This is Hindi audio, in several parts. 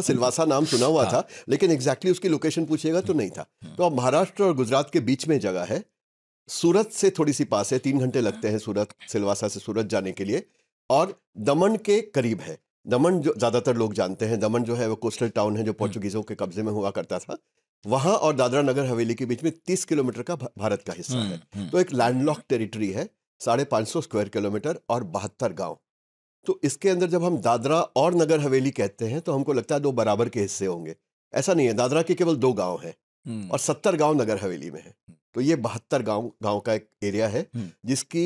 सिलवासा नाम सुना हुआ हाँ। था लेकिन एग्जैक्टली exactly उसकी लोकेशन पूछिएगा तो नहीं था हाँ। तो अब महाराष्ट्र और गुजरात के बीच में जगह है सूरत से थोड़ी सी पास है तीन घंटे लगते हैं सूरत सिलवासा से सूरत जाने के लिए और दमन के करीब है दमन जो ज्यादातर लोग जानते हैं दमन जो है वो कोस्टल टाउन है जो पोर्चुगीजों हाँ। के कब्जे में हुआ करता था वहां और दादरा नगर हवेली के बीच में तीस किलोमीटर का भारत का हिस्सा हम्म, है हम्म। तो एक लैंडलॉक टेरिटरी है साढ़े सौ स्क्वायर किलोमीटर और बहत्तर गांव तो इसके अंदर जब हम दादरा और नगर हवेली कहते हैं तो हमको लगता है दो बराबर के हिस्से होंगे ऐसा नहीं है दादरा के केवल दो गांव हैं और सत्तर गांव नगर हवेली में है तो ये बहत्तर गांव गांव का एक एरिया है जिसकी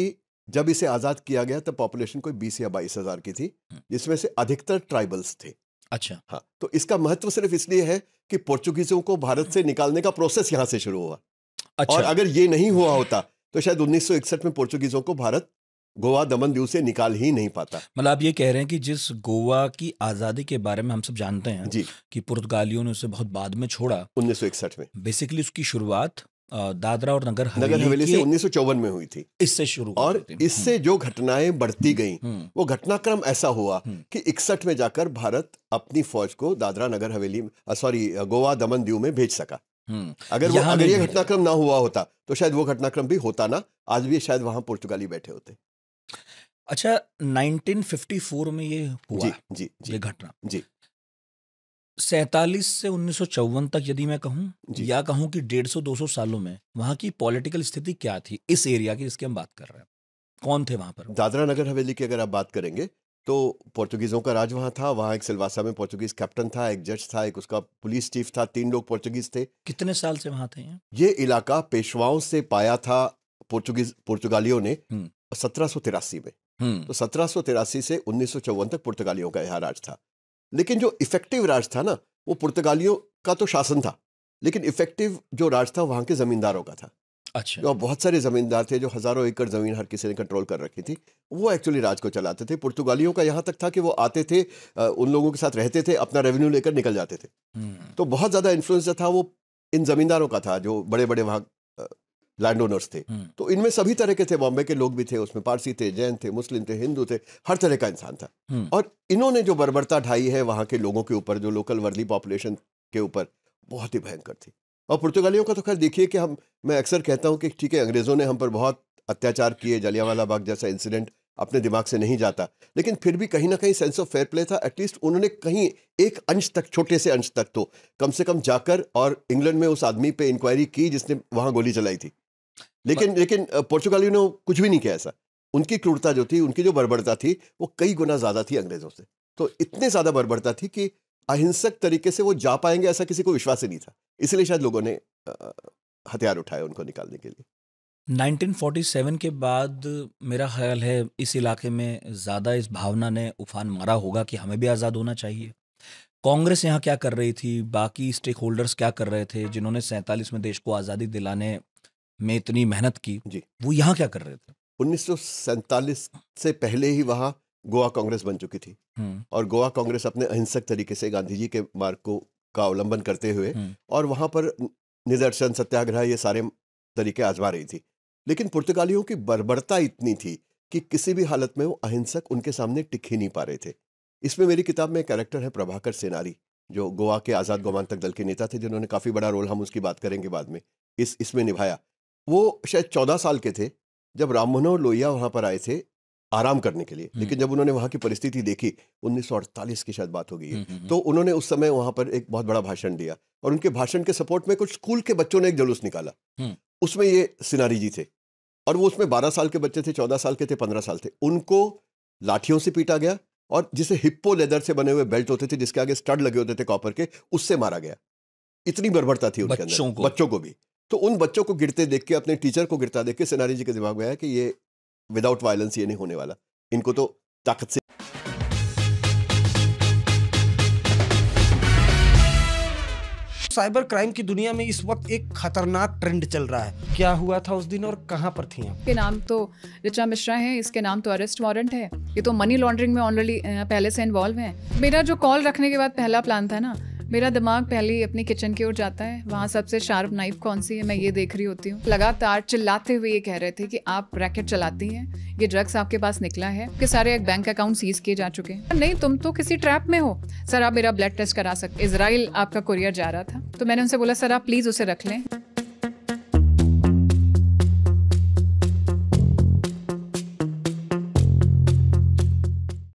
जब इसे आज़ाद किया गया तब पॉपुलेशन कोई बीस या बाईस हज़ार की थी जिसमें से अधिकतर ट्राइबल्स थे अच्छा हाँ तो इसका महत्व सिर्फ इसलिए है कि पोर्चुगीजों को भारत से निकालने का प्रोसेस यहाँ से शुरू हुआ अच्छा। और अगर ये नहीं हुआ होता तो शायद 1961 में पोर्चुगीजों को भारत गोवा दमन दीव से निकाल ही नहीं पाता मतलब आप ये कह रहे हैं कि जिस गोवा की आज़ादी के बारे में हम सब जानते हैं जी कि पुर्तगालियों ने उसे बहुत बाद में छोड़ा 1961 में बेसिकली उसकी शुरुआत दादरा और नगर हवेली नगर हवेली से उन्नीस में हुई थी इससे शुरू और हम्म। इससे जो घटनाएं बढ़ती गईं हम्म। वो घटनाक्रम ऐसा हुआ हम्म। कि इकसठ में जाकर भारत अपनी फौज को दादरा नगर हवेली सॉरी गोवा दमन दीव में भेज सका अगर वो अगर ये घटनाक्रम ना हुआ होता तो शायद वो घटनाक्रम भी होता ना आज भी शायद वहां पुर्तगाली बैठे होते अच्छा 1954 में ये हुआ जी, जी, जी, ये घटना जी सैतालीस से उन्नीस तक यदि मैं कहूँ या कहूँ कि डेढ़ सौ दो सौ सालों में वहां की पॉलिटिकल स्थिति क्या थी इस एरिया की जिसकी हम बात कर रहे हैं कौन थे वहां पर दादरा नगर हवेली की अगर आप बात करेंगे तो पोर्चुगीजों का राज वहां था वहां एक सिलवासा में पोर्चुगीज कैप्टन था एक जज था एक उसका पुलिस चीफ था तीन लोग पोर्तुगीज थे कितने साल से वहां थे ये इलाका पेशवाओं से पाया था पोर्चुगीज पोर्चुगालियों ने सत्रह में हम्म। तो सत्रह से उन्नीस तक पुर्तगालियों का यह राज था लेकिन जो इफेक्टिव राज था ना वो पुर्तगालियों का तो शासन था लेकिन इफेक्टिव जो राज था वहां के जमींदारों का था अच्छा जो बहुत सारे जमींदार थे जो हजारों एकड़ जमीन हर किसी ने कंट्रोल कर रखी थी वो एक्चुअली राज को चलाते थे पुर्तगालियों का यहाँ तक था कि वो आते थे उन लोगों के साथ रहते थे अपना रेवेन्यू लेकर निकल जाते थे हम्म। तो बहुत ज़्यादा इन्फ्लुएंस जो था वो इन जमींदारों का था जो बड़े बड़े वहां लैंड ओनर्स थे हम्म। तो इनमें सभी तरह के थे बॉम्बे के लोग भी थे उसमें पारसी थे जैन थे मुस्लिम थे हिंदू थे हर तरह का इंसान था हम्म। और इन्होंने जो बर्बरता ढाई है वहाँ के लोगों के ऊपर जो लोकल वर्ली पॉपुलेशन के ऊपर बहुत ही भयंकर थी और पुर्तगालियों का तो खैर देखिए कि हम मैं अक्सर कहता हूँ कि ठीक है अंग्रेज़ों ने हम पर बहुत अत्याचार किए जलियावाला बाग जैसा इंसिडेंट अपने दिमाग से नहीं जाता लेकिन फिर भी कहीं ना कहीं सेंस ऑफ फेयर प्ले था एटलीस्ट उन्होंने कहीं एक अंश तक छोटे से अंश तक तो कम से कम जाकर और इंग्लैंड में उस आदमी पे इंक्वायरी की जिसने वहां गोली चलाई थी लेकिन लेकिन पोर्चुगालियों ने कुछ भी नहीं किया ऐसा उनकी क्रूरता जो थी उनकी जो बर्बरता थी वो कई गुना ज़्यादा थी अंग्रेज़ों से तो इतने ज़्यादा बर्बरता थी कि अहिंसक तरीके से वो जा पाएंगे ऐसा किसी को विश्वास ही नहीं था इसलिए शायद लोगों ने हथियार उठाए उनको निकालने के लिए 1947 के बाद मेरा ख्याल है इस इलाके में ज़्यादा इस भावना ने उफान मारा होगा कि हमें भी आज़ाद होना चाहिए कांग्रेस यहाँ क्या कर रही थी बाकी स्टेक होल्डर्स क्या कर रहे थे जिन्होंने सैंतालीस में देश को आज़ादी दिलाने में इतनी मेहनत की जी वो यहाँ क्या कर रहे थे उन्नीस से पहले ही वहाँ गोवा कांग्रेस बन चुकी थी और गोवा कांग्रेस अपने अहिंसक तरीके से गांधी जी के मार्ग को का अवलंबन करते हुए और वहाँ पर निदर्शन सत्याग्रह ये सारे तरीके आजमा रही थी लेकिन पुर्तगालियों की बर्बरता इतनी थी कि किसी भी हालत में वो अहिंसक उनके सामने टिक ही नहीं पा रहे थे इसमें मेरी किताब में कैरेक्टर है प्रभाकर सेनारी जो गोवा के आज़ाद गोमांतक दल के नेता थे जिन्होंने काफ़ी बड़ा रोल हम उसकी बात करेंगे बाद में इस इसमें निभाया वो शायद चौदह साल के थे जब राम मनोहर लोहिया वहां पर आए थे आराम करने के लिए लेकिन जब उन्होंने वहां की परिस्थिति देखी अड़तालीस की शायद बात हो गई है तो उन्होंने उस समय वहां पर एक बहुत बड़ा भाषण दिया और उनके भाषण के सपोर्ट में कुछ स्कूल के बच्चों ने एक जुलूस निकाला उसमें ये सिनारी जी थे और वो उसमें बारह साल के बच्चे थे चौदह साल के थे पंद्रह साल थे उनको लाठियों से पीटा गया और जिसे हिप्पो लेदर से बने हुए बेल्ट होते थे जिसके आगे स्टड लगे होते थे कॉपर के उससे मारा गया इतनी बर्बरता थी उनके बच्चों अंदर को। बच्चों को भी तो उन बच्चों को गिरते देख के अपने टीचर को गिरता देख के सेनारी जी के दिमाग में आया कि ये विदाउट वायलेंस ये नहीं होने वाला इनको तो ताकत से साइबर क्राइम की दुनिया में इस वक्त एक खतरनाक ट्रेंड चल रहा है क्या हुआ था उस दिन और कहां पर थी के नाम तो ऋचा मिश्रा है इसके नाम तो अरेस्ट वारंट है ये तो मनी लॉन्ड्रिंग में ऑलरेडी पहले से इन्वॉल्व है मेरा जो कॉल रखने के बाद पहला प्लान था ना मेरा दिमाग पहले अपने किचन की ओर जाता है वहाँ सबसे शार्प नाइफ कौन सी है मैं ये देख रही होती हूँ लगातार चिल्लाते हुए ये कह रहे थे कि आप रैकेट चलाती हैं ये ड्रग्स आपके पास निकला है के सारे एक बैंक अकाउंट सीज किए जा चुके हैं नहीं तुम तो किसी ट्रैप में हो सर आप मेरा ब्लड टेस्ट करा सकते इसराइल आपका कुरियर जा रहा था तो मैंने उनसे बोला सर आप प्लीज उसे रख लें